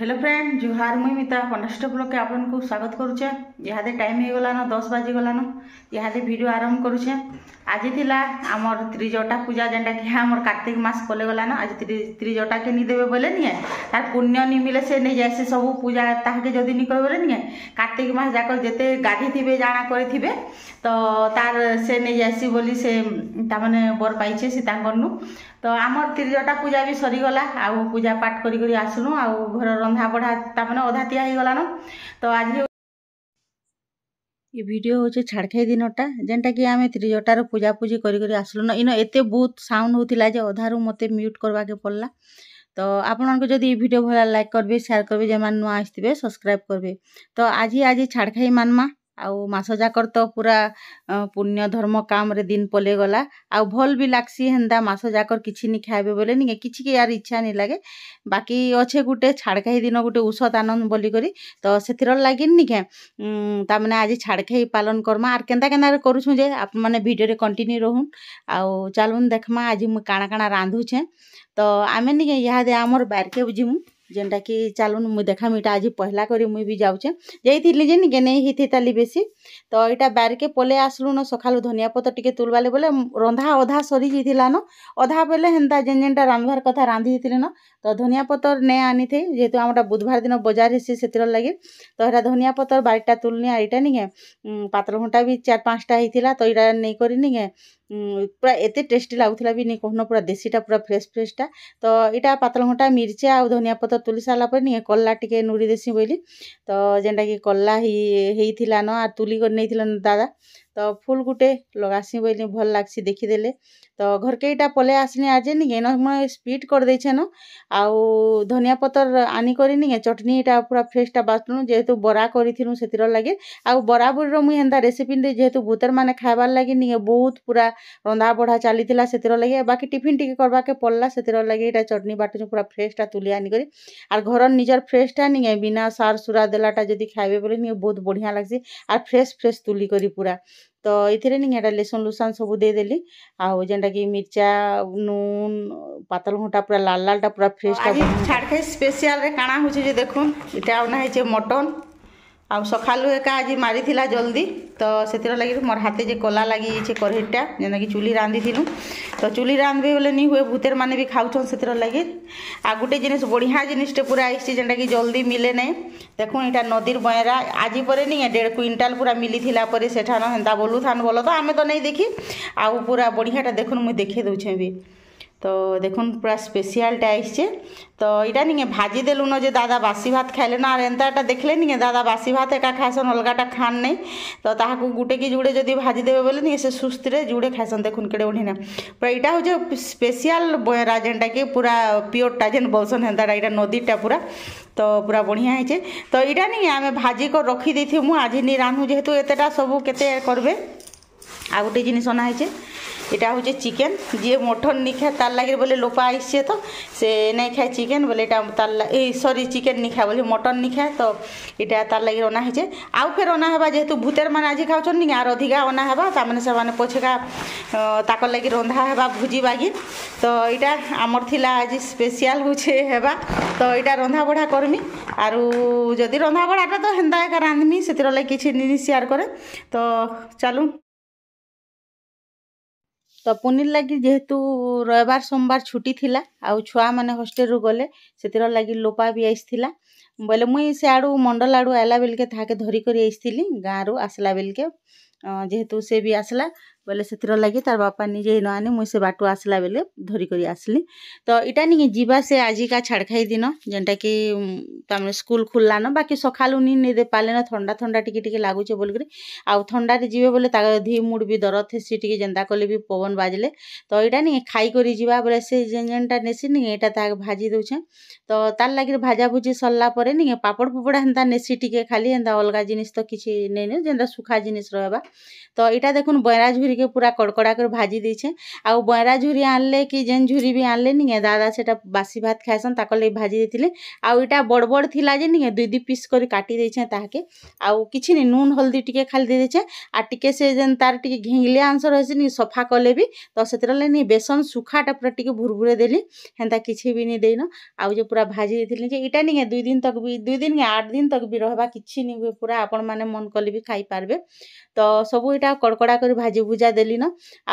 hello friend জুহার মুই Mita contest ব্লকে আপনার স্বাগত করুছে ইহাদে টাইম হয়ে গলান দশ বাজি গলান ইহাদে ভিডিও আরম্ভ করুছে আজি লা আমার ত্রিজটা পূজা যেটা কি আমার কার্তিক মাস পলে গলান আজ ত্রিজটাকে নি দেবে বলে নিয়ে তার পুণ্য নি মিলে সে নিয়ে যায় সে সব পূজা তাহাকে যদি নি কই বলে নিয়ে কার্তিক মাস যাক যেতে গাধি থিবে জানা করে থিবে তো তার সে নিয়ে যাইছি বলি সে তার মানে বর পাইছে সে তাঙ্কর নু ତ ଆମର ତିରିଜଟା ପୂଜା ବି ସରିଗଲା ଆଉ ପୂଜା ପାଠ କରି କରି ଆସିଲୁ ଆଉ ଘର ରନ୍ଧାବଢ଼ା ତାମାନେ ଅଧା ତିଆ ହେଇଗଲାନ ତ ଆଜି ଏ ଭିଡ଼ିଓ ହେଉଛି ଛାଡ଼ଖାଇ ଦିନଟା ଯେନ୍ଟାକି ଆମେ ତ୍ରିଜଟାରୁ ପୂଜାପୂଜି କରି କରି ଆସିଲୁ ନ ଇନ ଏତେ ବହୁତ ସାଉଣ୍ଡ ହଉଥିଲା ଯେ ଅଧାରୁ ମୋତେ ମ୍ୟୁଟ୍ କରବାକେ ପଡ଼ଲା ତ ଆପଣଙ୍କୁ ଯଦି ଏ ଭିଡ଼ିଓ ଭଲ ଲାଇକ୍ କରିବେ ସେୟାର କରିବେ ଯେମାନେ ନୂଆ ଆସିଥିବେ ସବସ୍କ୍ରାଇବ୍ କରିବେ ତ ଆଜି ଆଜି ଛାଡ଼ଖାଇ ମାନମା ଆଉ ମାସ ଯାକର୍ ତ ପୁରା ପୁଣ୍ୟ ଧର୍ମ କାମ୍ରେ ଦିନ୍ ପଲେଇଗଲା ଆଉ ଭଲ୍ ବି ଲାଗ୍ସି ହେନ୍ତା ମାସ ଯାକର୍ କିଛି ନି ଖାଏବେ ବୋଲେ ନିକେ କିଛି କି ଆର୍ ଇଚ୍ଛା ନି ଲାଗେ ବାକି ଅଛେ ଗୁଟେ ଛାଡ଼୍ଖାଇ ଦିନ ଗୁଟେ ଉଷତ୍ ଆନନ୍ଦ୍ ବୋଲିକରି ତ ସେଥିରର୍ ଲାଗି ନିକେ ତାମାନେ ଆଜି ଛାଡ଼୍ଖାଇ ପାଲନ୍ କର୍ମା ଆର୍ କେନ୍ତା କେନ୍ତାକରି କରୁଛୁଁ ଯେ ଆପଣ୍ମାନେ ଭିଡ଼ିଓରେ କଣ୍ଟିନ୍ୟୁ ରହୁନ୍ ଆଉ ଚାଲୁନ୍ ଦେଖ୍ମା ଆଜି ମୁଇଁ କାଣା କାଣା ରାନ୍ଧୁଛେଁ ତ ଆମେ ନିକେ ଇହାଦେ ଆମର୍ ବାରିକେ ଯିମୁ ଯେନ୍ଟାକି ଚାଲୁନ୍ ମୁଇଁ ଦେଖାମି ଇଟା ଆଜି ପହଲା କରି ମୁଇଁ ବି ଯାଉଛେଁ ଯାଇଥିଲି ଯେ କେ ନେଇ ହେଇଥିତାଲି ବେଶୀ ତ ଇଟା ବାରିକେ ପଲେଇ ଆସଲୁନ ସକାଳୁ ଧନିଆ ପତର୍ ଟିକେ ତୁଲବାଲି ବୋଲେ ରନ୍ଧା ଅଧା ସରି ନ ଅଧା ବେଲେ ହେନ୍ତା ଯେନ୍ ଯେନ୍ଟା ରାନ୍ଧବାର୍ କଥା ରାନ୍ଧି ନ ତ ଧନିଆ ପତର୍ ନେଇ ଆନିଥାଇ ଯେହେତୁ ଆମର୍ଟା ବୁଧବାର ଦିନ ବଜାର ହେସି ସେଥିର ଲାଗି ତ ହେଟା ଧନିଆ ପତର୍ ବାରିଟା ତୁଲ୍ନି ଆର୍ ଇଟା ନିକେ ପାତଲଘଣ୍ଟା ବି ଚାର୍ ପାଞ୍ଚଟା ହେଇଥିଲା ତ ଇଟା ନେଇକରି ନିକେ ପୁରା ଏତେ ଟେଷ୍ଟି ଲାଗୁଥିଲା ବି ନି କହୁନ ପୁରା ଦେଶୀଟା ପୁରା ଫ୍ରେଶ୍ ଫ୍ରେଶ୍ଟା ତ ଏଇଟା ପାତଲଘଣ୍ଟା ମିର୍ଚା ଆଉ ଧନିଆ ପତ୍ର ତୁଲି ସାରିଲା ପରେ ନିଏ କଲ୍ଲା ଟିକେ ନୁରି ଦେସି ବୋଇଲି ତ ଯେନ୍ଟାକି କଲ୍ଲା ହେଇ ନ ଆର୍ ତୁଲି କରି ନେଇଥିଲନ ଦାଦା ତ ଫୁଲ୍ ଗୁଟେ ଲଗାସିଁ ବୋଇଲି ଭଲ୍ ଲାଗ୍ସି ଦେଖିଦେଲେ ତ ଘର୍କେ ଇଟା ପଲେଇ ଆସିଲି ଆଜି ନିକେ ନ ମୁଇଁ ସ୍ପ୍ଲିଟ୍ କରିଦେଇଛେନ ଆଉ ଧନିଆ ପତର୍ ଆନିକରି ନିକେ ଚଟ୍ନି ଇଟା ପୁରା ଫ୍ରେସ୍ଟା ବାଛୁଣୁ ଯେହେତୁ ବରା କରିଥିଲୁ ସେଥିର ଲାଗି ଆଉ ବରା ବୁରିର ମୁଇଁ ହେନ୍ତା ରେସିପିରେ ଯେହେତୁ ଭୂତର୍ମାନେ ଖାଇବାର୍ ଲାଗି ନିକେ ବହୁତ ପୁରା ରନ୍ଧା ବଢ଼ା ଚାଲିଥିଲା ସେଥିର ଲାଗି ବାକି ଟିଫିନ୍ ଟିକେ କର୍ବାକେ ପଡ଼୍ଲା ସେଥିର ଲାଗି ଇଟା ଚଟ୍ନି ବାଟୁଛୁ ପୁରା ଫ୍ରେସ୍ଟା ତୁଲି ଆନିକରି ଆର୍ ଘରର୍ ନିଜର୍ ଫ୍ରେସ୍ଟା ନିକେ ବିନା ସାର୍ ସୁରା ଦେଲାଟା ଯଦି ଖାଇବେ ବୋଲେ ନିକେ ବହୁତ ବଢ଼ିଆ ଲାଗ୍ସି ଆର୍ ଫ୍ରେସ୍ ଫ୍ରେସ୍ ତୁଲିକରି ପୁରା ତ ଏଥିରେ ନି ହେଟା ଲେସୁନ୍ ଲୁସାନ୍ ସବୁ ଦେଇଦେଲି ଆଉ ଯେନ୍ଟାକି ମିର୍ଚା ନୁନ୍ ପାତଲଘଣ୍ଟା ପୁରା ଲାଲ୍ ଲାଲ୍ଟା ପୁରା ଫ୍ରେଶ୍ଟା ଛାଡ଼ଖାଇ ସ୍ପେସିଆଲ୍ରେ କାଣା ହଉଛେ ଯେ ଦେଖୁନ୍ ଇଟା ଅନା ହେଇଛେ ମଟନ୍ ଆଉ ସକାଳୁ ଏକା ଆଜି ମାରିଥିଲା ଜଲ୍ଦି ତ ସେଥିର ଲାଗି ମୋର ହାତେ ଯେ କଲା ଲାଗିଯାଇଛେ କରେଇଟା ଯେନ୍ଟାକି ଚୁଲି ରାନ୍ଧିଥିଲୁ ତ ଚୁଲି ରାନ୍ଧବେ ବୋଲେ ନି ହୁଏ ଭୂତେର ମାନେ ବି ଖାଉଛନ୍ ସେଥିର ଲାଗି ଆଉ ଗୋଟେ ଜିନିଷ ବଢ଼ିଆ ଜିନିଷଟେ ପୁରା ଆଇସି ଯେନ୍ଟାକି ଜଲ୍ଦି ମିଲେ ନାଇଁ ଦେଖୁନ୍ ଏଇଟା ନଦୀର ବଏରା ଆଜି ପରେ ନି ଦେଢ଼ କୁଇଣ୍ଟାଲ ପୁରା ମିଲିଥିଲା ପରେ ସେଠାନ ହେନ୍ତା ବୋଲୁଥାନ୍ ବୋଲ ତ ଆମେ ତ ନେଇ ଦେଖି ଆଉ ପୁରା ବଢ଼ିଆଟା ଦେଖୁନ୍ ମୁଇଁ ଦେଖେଇ ଦେଉଛେଁ ବି তো দেখুন পুরা স্পেশিয়ালটা আসছে তো এটা নিয়ে ভাজি না যে দাদা বাসি ভাত খাইলে না আর এনতাটা দেখলে নিয়ে দাদা বাসি ভাত একা খাইছেন অলগাটা খান নেই তো তাহাকে গুটে কি জুড়ে যদি ভাজি দেবে বলে নিয়ে সে সুস্থিরে জুড়ে খাইছেন দেখুন কেড়ে উঠি না পুরা এটা হচ্ছে স্পেশিয়াল বয়রা যেনটাকি পুরা পিওরটা যেন বলছেন হেনতাটা এটা নদীটা পুরা তো পুরা বড়িয়া হয়েছে তো এটা নিয়ে আমি ভাজি করে রখি দিয়েছি মু আজ নি রাঁধু যেহেতু এতটা সবু কেতে করবে আর গোটে জিনিস অনা হয়েছে এটা হচ্ছে চিকেন যে মঠন নি খায় তার লাগে বলে লোপা আসছে তো সে নাই খায় চিকেন বলে এটা তার এই সরি চিকেন নি খায় বলে মটন নি খায় তো এটা তার লাগে অনা হয়েছে আউ ফের অনা হবা যেহেতু ভূতের মানে আজি খাওছন নি আর অধিকা অনা হবা তার তারমানে সেমানে পছেকা তাকর লাগে রন্ধা হবা ভুজি বাগি তো এটা আমার লা আজ স্পেশাল হচ্ছে হবা তো এটা রন্ধা বড়া করমি আর যদি রন্ধা বড়াটা তো হেন্দা একা রাঁধমি সেতির লাগে কিছু জিনিস শেয়ার করে তো চালু ତ ପନିର୍ ଲାଗି ଯେହେତୁ ରବିବାର ସୋମବାର ଛୁଟି ଥିଲା ଆଉ ଛୁଆମାନେ ହଷ୍ଟେଲ୍ରୁ ଗଲେ ସେଥିର ଲାଗି ଲୋପା ବି ଆସିଥିଲା ବୋଇଲେ ମୁଇଁ ସିଆଡ଼ୁ ମଣ୍ଡଲ ଆଡ଼ୁ ଆଇଲା ବେଲ୍କେ ତାହାକେ ଧରିକରି ଆସିଥିଲି ଗାଁରୁ ଆସିଲା ବେଲ୍କେ ଯେହେତୁ ସେ ବି ଆସିଲା ବୋଲେ ସେଥିର ଲାଗି ତାର୍ ବାପା ନିଜେ ନ ଆନି ମୁଇଁ ସେ ବାଟୁ ଆସିଲା ବେଲେ ଧରିକରି ଆସିଲି ତ ଇଟା ନିକେ ଯିବା ସେ ଆଜିକା ଛାଡ଼ଖାଇ ଦିନ ଯେନ୍ଟାକି ତାମାନେ ସ୍କୁଲ୍ ଖୁଲ୍ଲାନ ବାକି ସକାଳୁ ନି ନେଇ ପାରିଲେନ ଥଣ୍ଡା ଥଣ୍ଡା ଟିକେ ଟିକେ ଲାଗୁଛେ ବୋଲିକରି ଆଉ ଥଣ୍ଡାରେ ଯିବେ ବୋଲେ ତାଙ୍କର ଧି ମୁଡ଼ ବି ଦରଦ ହେସି ଟିକେ ଯେନ୍ତା କଲେ ବି ପବନ ବାଜିଲେ ତ ଏଇଟା ନିକେ ଖାଇକରି ଯିବା ବୋଲେ ସେ ଯେନ୍ ଯେନ୍ଟା ନେସି ନି ଏଇଟା ତାହାକେ ଭାଜି ଦଉଛେଁ ତ ତାର୍ ଲାଗି ଭାଜା ଭୁଜି ସରିଲା ପରେ ନିକେ ପାପଡ଼ ଫୁପଡ଼ା ହେନ୍ତା ନେସି ଟିକେ ଖାଲି ହେନ୍ତା ଅଲଗା ଜିନିଷ ତ କିଛି ନେଇନି ଯେନ୍ତା ଶୁଖା ଜିନିଷ ରହେବା ତ ଇଟା ଦେଖୁନ୍ ବଏରା ଝୁରି ଟିକେ ପୁରା କଡ଼କଡ଼ା କରି ଭାଜି ଦେଇଛେ ଆଉ ବଇଁରା ଝୁରି ଆଣିଲେ କି ଯେନ୍ ଝୁରି ବି ଆଣିଲେ ନିକେ ଦାଦା ସେଟା ବାସି ଭାତ ଖାଇସନ୍ ତାକର୍ ଲାଗି ଭାଜି ଦେଇଥିଲେ ଆଉ ଇଟା ବଡ଼ ବଡ଼ ଥିଲା ଯେ ନିକେ ଦୁଇ ଦୁଇ ପିସ୍ କରି କାଟି ଦେଇଛେ ତାହାକେ ଆଉ କିଛି ନି ନୁନ୍ ହଳଦୀ ଟିକେ ଖାଲି ଦେଇଦେଇଛେ ଆର୍ ଟିକେ ସେ ଯେନ୍ ତାର୍ ଟିକେ ଘିଙ୍ଗିଲିଆ ଅଂଶ ରହିଛି ନି ସଫା କଲେ ବି ତ ସେଥିର ଲାଗି ନି ବେସନ ଶୁଖାଟା ପୁରା ଟିକେ ଭୁରଭୁରେ ଦେଲି ହେନ୍ତା କିଛି ବି ନି ଦେଇନ ଆଉ ଯେ ପୁରା ଭାଜି ଦେଇଥିଲି ଯେ ଇଟା ନିକେ ଦୁଇ ଦିନ ତକ୍ ବି ଦୁଇ ଦିନ ଆଠ ଦିନ ତକ୍ ବି ରହିବା କିଛି ନି ହୁଏ ପୁରା ଆପଣମାନେ ମନ୍ କଲେ ବି ଖାଇପାରିବେ ତ ସବୁ ଇଟା କଡ଼କଡ଼ା କରି ଭାଜି ଭୁଜା ସିଝା ଦେଲିନ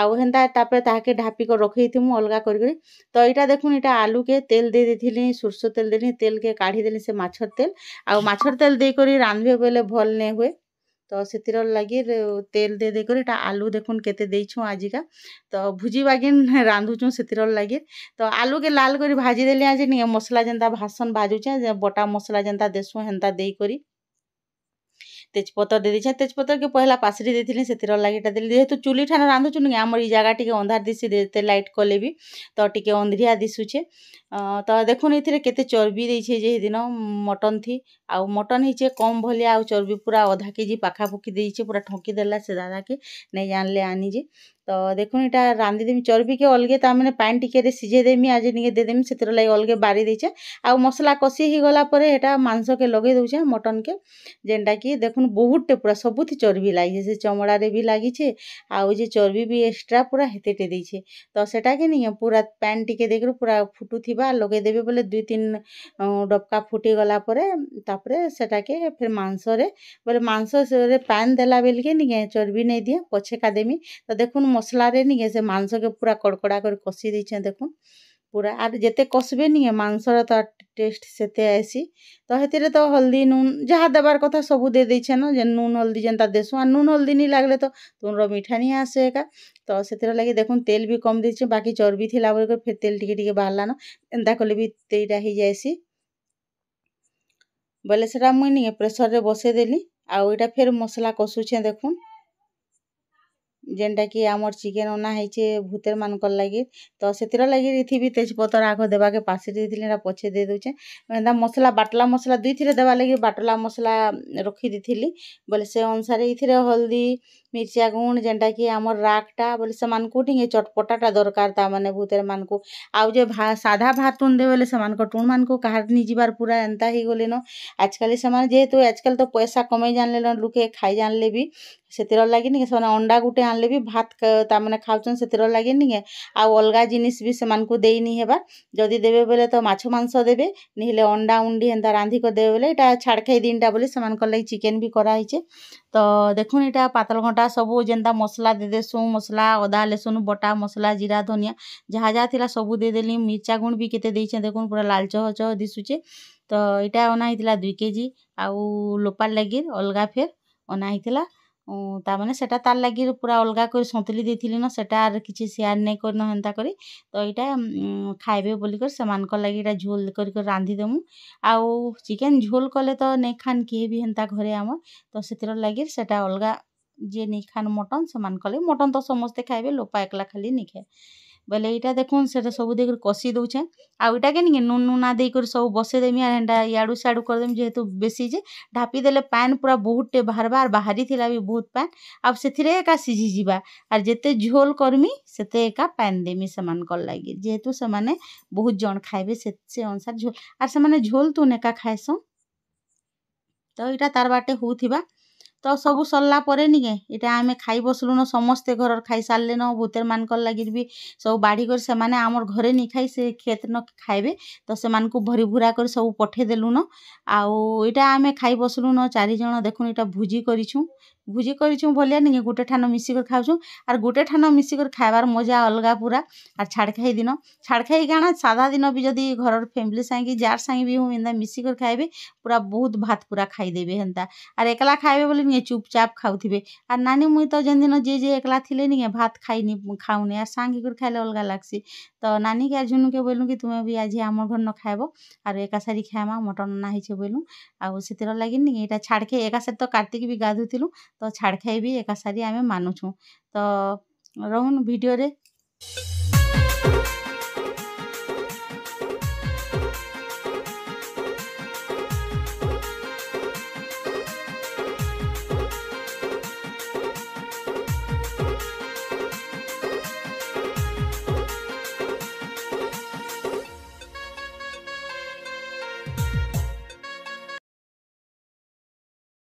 ଆଉ ହେନ୍ତା ତାପରେ ତାହାକେ ଢାପିକ ରଖେଇଥିମୁ ଅଲଗା କରି କରି ତ ଏଇଟା ଦେଖୁନ୍ ଏଇଟା ଆଲୁକେ ତେଲ୍ ଦେଇ ଦେଇଥିଲି ସୋର୍ଷ ତେଲ୍ ଦେଲି ତେଲ୍କେ କାଢ଼ିଦେଲି ସେ ମାଛର ତେଲ୍ ଆଉ ମାଛର ତେଲ୍ ଦେଇକରି ରାନ୍ଧିବେ ବୋଇଲେ ଭଲ୍ ନାଇଁ ହୁଏ ତ ସେଥିର ଲାଗି ତେଲ୍ ଦେଇ ଦେଇକରି ଏଇଟା ଆଲୁ ଦେଖୁନ୍ କେତେ ଦେଇଛୁଁ ଆଜିକା ତ ଭୁଜି ବାଗିନ୍ ରାନ୍ଧୁଛୁଁ ସେଥିର ଲାଗି ତ ଆଲୁକେ ଲାଲ୍ କରି ଭାଜିଦେଲି ଆଜି ନିକେ ମସଲା ଯେନ୍ତା ଭାସନ୍ ଭାଜୁଛେଁ ବଟା ମସଲା ଯେନ୍ତା ଦେସୁଁ ହେନ୍ତା ଦେଇକରି তেজপতর দিয়ে দিয়েছি তেজপতরকে পহলা পাশরি দিয়েছিলি সেতির লাগিটা দিলি যেহেতু চুলি ঠানে রাঁধুছু নাকি আমার এই জায়গা টিকে অন্ধার দিছি যেতে লাইট কলে বি তো টিকে অন্ধরিয়া দিশুছে তো দেখুন এতে কেতে চর্বি দিয়েছে যে সেদিন মটন থি আউ মটন হয়েছে কম ভলিয়া আউ চর্বি পুরা অধা কেজি পাখাপুখি দিয়েছে পুরা ঠকি দেলা সে দাদাকে নেই জানলে আনি যে ତ ଦେଖୁନ୍ ଇଟା ରାନ୍ଧିଦେମି ଚର୍ବିକେ ଅଲ୍ଗେ ତାମାନେ ପାଏନ୍ ଟିକେ ସିଝେଇଦେମି ଆଜି ନିକେ ଦେଇଦେମି ସେଥିର୍ ଲାଗି ଅଲ୍ଗା ବାରି ଦେଇଛେଁ ଆଉ ମସ୍ଲା କଷି ହେଇଗଲା ପରେ ହେଟା ମାଂସକେ ଲଗେଇ ଦଉଛେଁ ମଟନ୍କେ ଯେନ୍ଟାକି ଦେଖୁନ୍ ବହୁତ୍ଟେ ପୁରା ସବୁଥି ଚର୍ବି ଲାଗିଛେ ସେ ଚମଡ଼ାରେ ବି ଲାଗିଛେ ଆଉ ଯେ ଚର୍ବି ବି ଏକ୍ସଟ୍ରା ପୁରା ହେତେଟେ ଦେଇଛେ ତ ସେଟାକେ ନିକେଁ ପୁରା ପାଏନ୍ ଟିକେ ଦେଇକରି ପୁରା ଫୁଟୁଥିବା ଲଗେଇଦେବେ ବେଲେ ଦୁଇ ତିନ୍ ଡବ୍କା ଫୁଟିଗଲା ପରେ ତା'ପରେ ସେଟାକେ ଫେର୍ ମାଂସରେ ବେଲେ ମାଂସରେ ପାଏନ୍ ଦେଲା ବେଲ୍କେ ନିକେ ଚର୍ବି ନେଇ ଦିଏ ପଛେକା ଦେମି ତ ଦେଖୁନ୍ মশলারে নিয়ে সে মাংসকে পুরা কড়কড়া করে কষি দিয়েছে দেখুন পুরা আর যেতে কষবে নিয়ে মাংসর তো টেস্ট সেতে আইসি তো সেতিরে তো হলদি নুন যাহা দেবার কথা সবু দিয়ে দিয়েছে না যে নুন হলদি যেনতা দেসু আর নুন হলদি নি লাগলে তো তোমর মিঠা নিয়ে আসে একা তো সেতির লাগে দেখুন তেল বি কম দিয়েছে বাকি চর্বি লা বলে ফের তেল টিকে টিকে বাহারান এন্তা কলে বি তেইটা হয়ে যাইসি বলে সেটা মুই নিয়ে প্রেসরে বসে দেলি আর ওইটা ফের মশলা কষুছে দেখুন ଯେନ୍ଟାକି ଆମର୍ ଚିକେନ୍ ଅନା ହେଇଛେ ଭୂତେର୍ ମାନଙ୍କର୍ ଲାଗି ତ ସେଥିର୍ ଲାଗି ଇଥିବି ତେଜ୍ପତର୍ ଆଗ ଦେବାକେ ପାସି ଦେଇଥିଲି ହେଟା ପଛେ ଦେଇ ଦଉଚେଁ ହେନ୍ତା ମସ୍ଲା ବାଟ୍ଲା ମସ୍ଲା ଦୁଇଥିରେ ଦେବାର୍ ଲାଗି ବାଟ୍ଲା ମସ୍ଲା ରଖିଦେଇଥିଲି ବୋଲେ ସେ ଅନୁସାରେ ଇଥିରେ ହଲ୍ଦି मिर्चा गुण जेनटा कि आम राग्टा बोले से मूँगे चटपटाटा दरकार तमें भूतर मानक आउ जो भा, साधा भात तुण दे बोले से टूण मान को कहार पूरा एंता ही आज का से जेहेतु कल तो पैसा कमे जानले लुके खाई जानले भी से लगे नहीं से अंडा गुटे आनले भी भात मैंने खाऊन से लगे नहीं आउ अलग जिनिस भी से देनी हेबा जदि देवे बोले तो मछ मंस दे नहीं अंडा उंडी एंता रांधिक देवे बोले यहाँ छाड़खाई दिनटा बोले से लगे चिकेन भी कराई तो देखा घंटा ସବୁ ଯେନ୍ତା ମସଲା ଦେଇଦେସୁଁ ମସଲା ଅଦା ଲେସୁନ୍ ବଟା ମସଲା ଜିରା ଧନିଆ ଯାହା ଯାହା ଥିଲା ସବୁ ଦେଇଦେଲି ମିର୍ଚା ଗୁଣ୍ଡ୍ ବି କେତେ ଦେଇଛେଁ ଦେଖୁନ୍ ପୁରା ଲାଲ୍ ଚହ ଚହ ଦିଶୁଛେ ତ ଇଟା ଅନା ହେଇଥିଲା ଦୁଇ କେଜି ଆଉ ଲୋପାର୍ ଲାଗି ଅଲ୍ଗା ଫେର୍ ଅନା ହେଇଥିଲା ତାମାନେ ସେଟା ତାର୍ ଲାଗି ପୁରା ଅଲ୍ଗା କରି ସନ୍ତୁଲି ଦେଇଥିଲିନ ସେଟା ଆର୍ କିଛି ସେୟାର୍ ନାଇଁ କରିନ ହେନ୍ତା କରି ତ ଇଟା ଖାଇବେ ବୋଲିକରି ସେମାନଙ୍କର୍ ଲାଗି ଇଟା ଝୋଲ୍ କରି କରି ରାନ୍ଧିଦେମୁ ଆଉ ଚିକେନ୍ ଝୋଲ୍ କଲେ ତ ନାଇଁ ଖାନ୍ କିଏ ବି ହେନ୍ତା ଘରେ ଆମର୍ ତ ସେଥିର୍ ଲାଗି ସେଟା ଅଲ୍ଗା जे नहीं खान मटन से कले मटन तो समस्ते खाए लोपा एकला खाली नहीं खाए बोले यहाँ देख से सब देख कषि दौचे आईटा के नहीं नुन नुना देकर सब बसईदेमी इडू सियाड़ू करदेमि जेहतु बेसी ढापी दे पैन पूरा बहुत टे बाहर आर बाहरी भी बहुत पैन आका सीझी आर जिते झोल करमी से पैन देमी से लगे जेहेतु से बहुत जन खाए से अनुसार झोल आर से झोल तुन एका खाएसन तो यहाँ तार बाटे हो ତ ସବୁ ସରିଲା ପରେ ନିକେ ଇଟା ଆମେ ଖାଇ ବସିଲୁନ ସମସ୍ତେ ଘରର ଖାଇ ଭୂତେର ମାନଙ୍କର ଲାଗି ବି ସବୁ ବାଢ଼ି କରି ସେମାନେ ଆମର ଘରେ ନି ଖାଇ ସେ ନ ଖାଇବେ ତ ସେମାନଙ୍କୁ ଭରି ଭୁରା କରି ସବୁ ପଠେଇ ଦେଲୁନ ଆଉ ଇଟା ଆମେ ଖାଇ ବସିଲୁନ ଜଣ ଦେଖୁନ୍ ଇଟା ଭୋଜି କରିଛୁଁ ভুজি করছু বলে নাকি গোটে ঠান মিশিকরি খাওছু আর গোটে ঠান মিশিকরি খাইবার মজা অলগা পুরা আর ছাড়খাই দিন ছাড়খাই কাଣା সাদা দিন বি যদি ঘরের ফ্যামিলি সাঙ্গে যার সাঙ্গে বি হুম এনতা মিশিকরি খাইবে পুরা বহুত ভাত পুরা খাইদেবে হেনতা আর একলা খাইবে বলে নিয়ে চুপচাপ খাওথিবে আর নানি মুই তো যেন দিন যে যে একলা থিলে নিয়ে ভাত খাইনি খাওনি আর সাঙ্গে করে খাইলে অলগা লাগছি তো নানিকে আর ঝুনুকে বললু কি তুমি বি আজি আমার ঘর ন খাইব আর একা সারি খাইমা মটন না হয়েছে বললু আর সেতির লাগিনি এটা ছাড়খে একা সারি তো কার্তিক বি গাধুলু ତ ଛାଡ଼ ଖାଇ ବି ଏକା ସାରି ଆମେ ମାନୁଛୁଁ ତ ରହୁନ୍ ଭିଡ଼ିଓରେ